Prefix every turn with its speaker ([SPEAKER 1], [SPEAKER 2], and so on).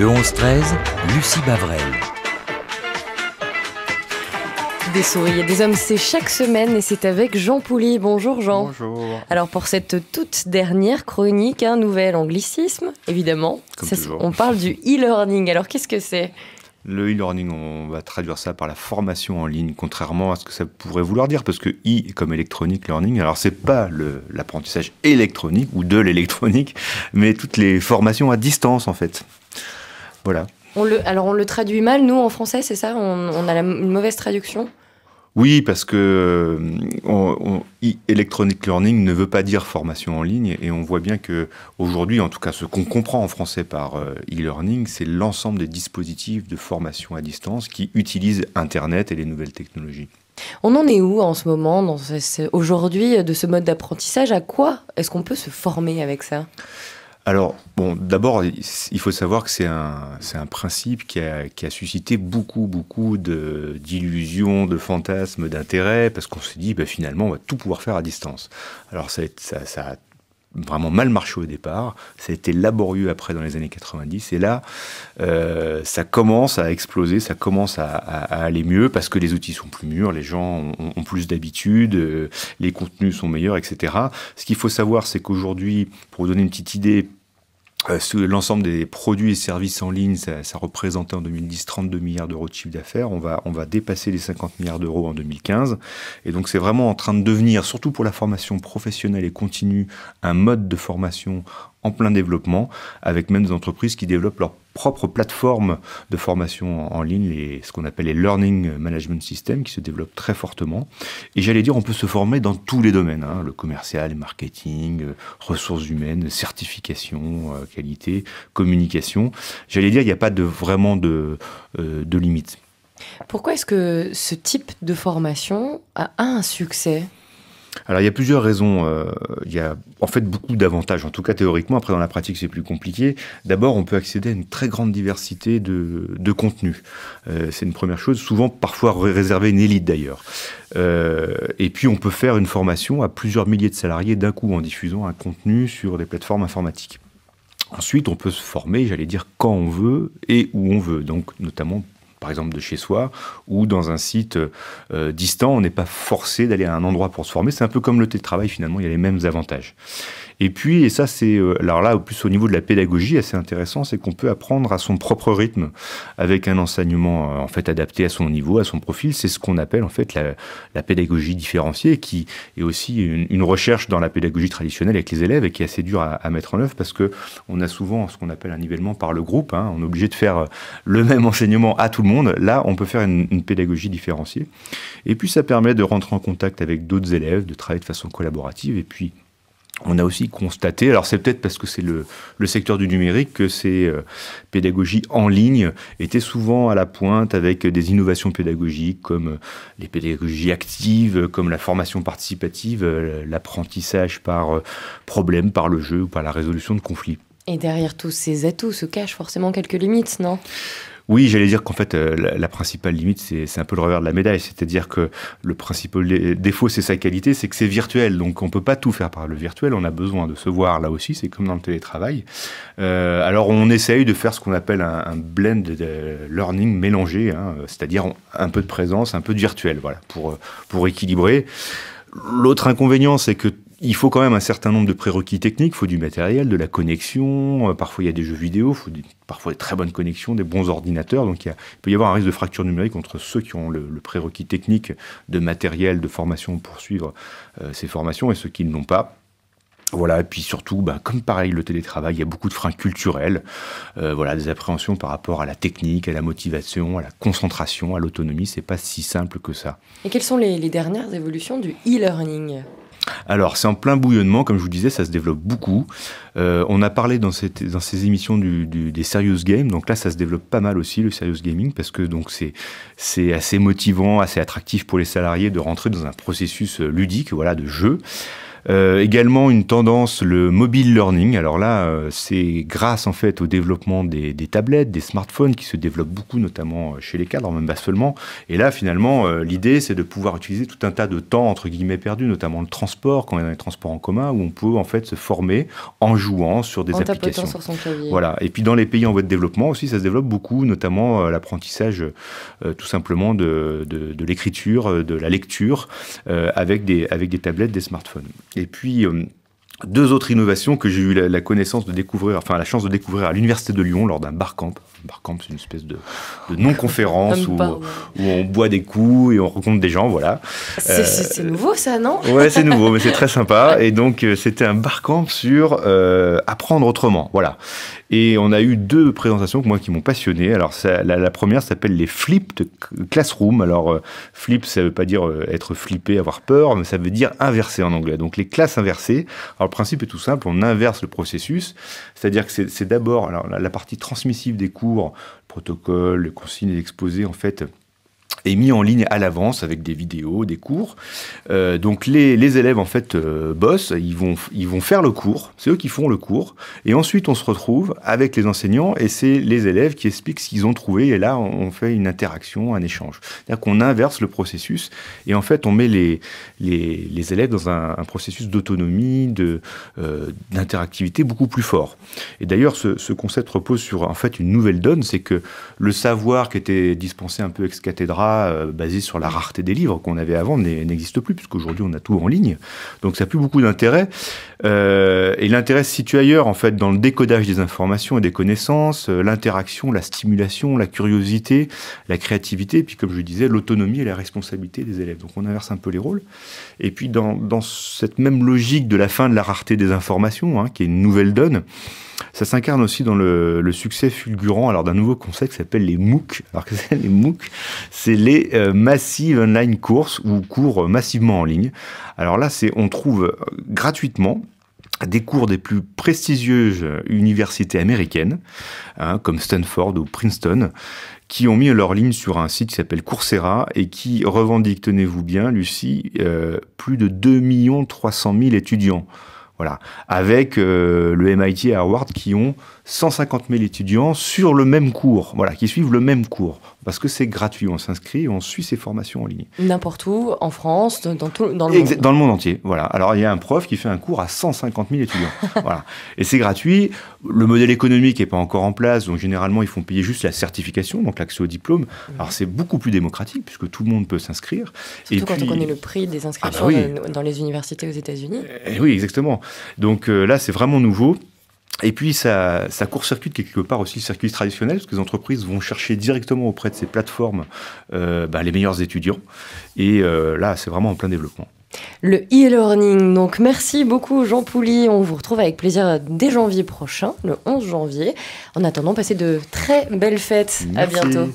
[SPEAKER 1] Le 11-13, Lucie Bavrel.
[SPEAKER 2] Des souris et des hommes, c'est chaque semaine et c'est avec Jean Pouli. Bonjour Jean. Bonjour. Alors pour cette toute dernière chronique, un hein, nouvel anglicisme, évidemment. on parle du e-learning. Alors qu'est-ce que c'est
[SPEAKER 1] le e-learning, on va traduire ça par la formation en ligne, contrairement à ce que ça pourrait vouloir dire, parce que e comme electronic learning, alors c'est pas l'apprentissage électronique ou de l'électronique, mais toutes les formations à distance en fait.
[SPEAKER 2] On le, alors on le traduit mal, nous, en français, c'est ça on, a une mauvaise traduction
[SPEAKER 1] oui, parce que euh, electronic learning ne veut pas dire formation en ligne, et on voit bien que aujourd'hui, en tout cas, ce qu'on comprend en français par euh, e-learning, c'est l'ensemble des dispositifs de formation à distance qui utilisent Internet et les nouvelles technologies.
[SPEAKER 2] On en est où en ce moment, aujourd'hui, de ce mode d'apprentissage À quoi est-ce qu'on peut se former avec ça
[SPEAKER 1] alors, bon, d'abord, il faut savoir que c'est un, un, principe qui a, suscité beaucoup, beaucoup d'illusions, de, fantasmes, d'intérêts, parce qu'on s'est dit, bah, finalement, on va tout pouvoir faire à distance. Alors, ça, a vraiment mal marché au départ. Ça a été laborieux après dans les années 90. Et là, euh, ça commence à exploser, ça commence à, aller mieux parce que les outils sont plus mûrs, les gens ont, plus d'habitude, euh, les contenus sont meilleurs, etc. Ce qu'il faut savoir, c'est qu'aujourd'hui, pour vous donner une petite idée, euh, l'ensemble des produits et services en ligne, ça, représentait en 2010 32 milliards d'euros de chiffre d'affaires. On va, on va dépasser les 50 milliards d'euros en 2015. Et donc c'est vraiment en train de devenir, surtout pour la formation professionnelle et continue, un mode de formation en plein développement, avec même des entreprises qui développent leur propres plateforme de formation en ligne, les, ce qu'on appelle les Learning Management Systems, qui se développent très fortement. Et j'allais dire, on peut se former dans tous les domaines, hein, le commercial, le marketing, euh, ressources humaines, certification, euh, qualité, communication. J'allais dire, il n'y a pas de, vraiment de, euh, de limite.
[SPEAKER 2] Pourquoi est-ce que ce type de formation a un succès
[SPEAKER 1] alors il y a plusieurs raisons. Euh, il y a en fait beaucoup d'avantages, en tout cas théoriquement. Après dans la pratique c'est plus compliqué. D'abord on peut accéder à une très grande diversité de, contenus. Euh, c'est une première chose, souvent parfois réservée à une élite d'ailleurs. Euh, et puis on peut faire une formation à plusieurs milliers de salariés d'un coup en diffusant un contenu sur des plateformes informatiques. Ensuite, on peut se former, j'allais dire, quand on veut et où on veut, donc notamment par exemple de chez soi, ou dans un site euh, distant. On n'est pas forcé d'aller à un endroit pour se former. C'est un peu comme le télétravail finalement, il y a les mêmes avantages. Et puis, et ça c'est, euh, alors là, au plus au niveau de la pédagogie, assez intéressant, c'est qu'on peut apprendre à son propre rythme, avec un enseignement euh, en fait adapté à son niveau, à son profil. C'est ce qu'on appelle en fait la, pédagogie différenciée, qui est aussi une, recherche dans la pédagogie traditionnelle avec les élèves et qui est assez dure à, mettre en œuvre parce que on a souvent ce qu'on appelle un nivellement par le groupe. Hein. On est obligé de faire euh, le même enseignement à tout le monde. Là, on peut faire une, une pédagogie différenciée. Et puis, ça permet de rentrer en contact avec d'autres élèves, de travailler de façon collaborative. Et puis, on a aussi constaté, alors c'est peut-être parce que c'est le, secteur du numérique que ces euh, pédagogies en ligne étaient souvent à la pointe avec des innovations pédagogiques comme euh, les pédagogies actives, comme la formation participative, euh, l'apprentissage par problème, par le jeu ou par la résolution de conflits.
[SPEAKER 2] Et derrière tous ces atouts se cachent forcément quelques limites, non
[SPEAKER 1] oui, j'allais dire qu'en fait, euh, la, principale limite, c'est un peu le revers de la médaille. C'est-à-dire que le principal défaut, c'est sa qualité, c'est que c'est virtuel. Donc, on ne peut pas tout faire par le virtuel. On a besoin de se voir là aussi. C'est comme dans le télétravail. Euh, alors, on essaye de faire ce qu'on appelle un, blend de learning mélangé, hein. c'est-à-dire un peu de présence, un peu de virtuel, voilà, pour, pour équilibrer. L'autre inconvénient, c'est que il faut quand même un certain nombre de prérequis techniques, il faut du matériel, de la connexion, euh, parfois il y a des jeux vidéo, il faut parfois des très bonnes connexions, des bons ordinateurs, donc il, peut y avoir un risque de fracture numérique entre ceux qui ont le, prérequis technique de matériel, de formation pour suivre euh, ces formations et ceux qui ne l'ont pas. Voilà, et puis surtout, bah, comme pareil, le télétravail, il y a beaucoup de freins culturels, euh, voilà, des appréhensions par rapport à la technique, à la motivation, à la concentration, à l'autonomie, c'est pas si simple que ça.
[SPEAKER 2] Et quelles sont les dernières évolutions du e-learning
[SPEAKER 1] alors, c'est en plein bouillonnement, comme je vous disais, ça se développe beaucoup. Euh, on a parlé dans, ces émissions du, des Serious Games, donc là, ça se développe pas mal aussi, le Serious Gaming, parce que donc c'est assez motivant, assez attractif pour les salariés de rentrer dans un processus euh, ludique, voilà, de jeu. Euh, également une tendance, le mobile learning. Alors là, euh, c'est grâce en fait au développement des, des, tablettes, des smartphones qui se développent beaucoup, notamment euh, chez les cadres, même pas seulement. Et là, finalement, l'idée, c'est de pouvoir utiliser tout un tas de temps entre guillemets perdu, notamment le transport, quand on est dans les transports en commun, où on peut en fait se former en jouant sur des en applications. Sur son Voilà. Et puis dans les pays en voie de développement aussi, ça se développe beaucoup, notamment l'apprentissage tout simplement de, de, de l'écriture, de la lecture, avec, des, avec des tablettes, des smartphones. Et puis, euh, deux autres innovations que j'ai eu la, connaissance de découvrir, enfin la chance de découvrir à l'université de Lyon lors d'un barcamp. Barcamp, c'est une espèce de, non-conférence où, on boit des coups et on rencontre des gens, voilà. C'est
[SPEAKER 2] euh, nouveau ça, non Ouais, c'est nouveau, mais c'est très
[SPEAKER 1] sympa. Et donc euh, c'était un barcamp sur euh, apprendre autrement, voilà. Et on a eu deux présentations moi qui m'ont passionné. Alors la, première s'appelle les flipped classroom. Alors flip, ça veut pas dire être flippé, avoir peur, mais ça veut dire inverser en anglais. Donc les classes inversées le principe est tout simple, on inverse le processus, c'est-à-dire que c'est d'abord la, partie transmissive des cours, le protocole, les consignes, les exposés, en fait, est mis en ligne à l'avance avec des vidéos, des cours. Euh, donc les, les, élèves en fait euh, bossent, ils vont, ils vont faire le cours, c'est eux qui font le cours, et ensuite on se retrouve avec les enseignants et c'est les élèves qui expliquent ce qu'ils ont trouvé et là on fait une interaction, un échange. C'est-à-dire qu'on inverse le processus et en fait on met les, les, les élèves dans un, processus d'autonomie, de, euh, d'interactivité beaucoup plus fort. Et d'ailleurs ce, ce concept repose sur en fait une nouvelle donne, c'est que le savoir qui était dispensé un peu ex cathédrale euh, basé sur la rareté des livres qu'on avait avant n'existe plus, puisqu'aujourd'hui on a tout en ligne. Donc ça n'a plus beaucoup d'intérêt. Euh, et l'intérêt se situe ailleurs, en fait, dans le décodage des informations et des connaissances, euh, l'interaction, la stimulation, la curiosité, la créativité, et puis comme je disais, l'autonomie et la responsabilité des élèves. Donc on inverse un peu les rôles. Et puis dans, cette même logique de la fin de la rareté des informations, hein, qui est une nouvelle donne, ça s'incarne aussi dans le, succès fulgurant alors d'un nouveau concept qui s'appelle les MOOC. Alors que les MOOC, c'est les euh, Massive Online Courses ou cours euh, massivement en ligne. Alors là, c'est on trouve euh, gratuitement des cours des plus prestigieuses universités américaines, hein, comme Stanford ou Princeton, qui ont mis leur ligne sur un site qui s'appelle Coursera et qui revendique, tenez-vous bien, Lucie, plus de 2 300 000 étudiants. Voilà. Avec le MIT et Harvard qui ont 150 000 étudiants sur le même cours, voilà, qui suivent le même cours parce que c'est gratuit. On s'inscrit, on suit ces formations en ligne.
[SPEAKER 2] N'importe où, en France, dans, tout, dans le monde. Dans
[SPEAKER 1] le monde entier, voilà. Alors il y a un prof qui fait un cours à 150 000 étudiants, voilà. Et c'est gratuit. Le modèle économique n'est pas encore en place, donc généralement ils font payer juste la certification, donc l'accès au diplôme. Alors c'est beaucoup plus démocratique puisque tout le monde peut s'inscrire. Surtout Et quand on connaît le
[SPEAKER 2] prix des ah, bah inscriptions dans, les universités aux États-Unis. Eh oui,
[SPEAKER 1] exactement. Donc euh, là c'est vraiment nouveau. Et puis, ça, ça court-circuite quelque part aussi le circuit traditionnel, parce que les entreprises vont chercher directement auprès de ces plateformes euh, bah, les meilleurs étudiants. Et euh, là, c'est vraiment en plein développement.
[SPEAKER 2] Le e-learning. Donc, merci beaucoup, Jean Pouli. On vous retrouve avec plaisir dès janvier prochain, le 11
[SPEAKER 1] janvier. En attendant, passez de très belles fêtes. À bientôt.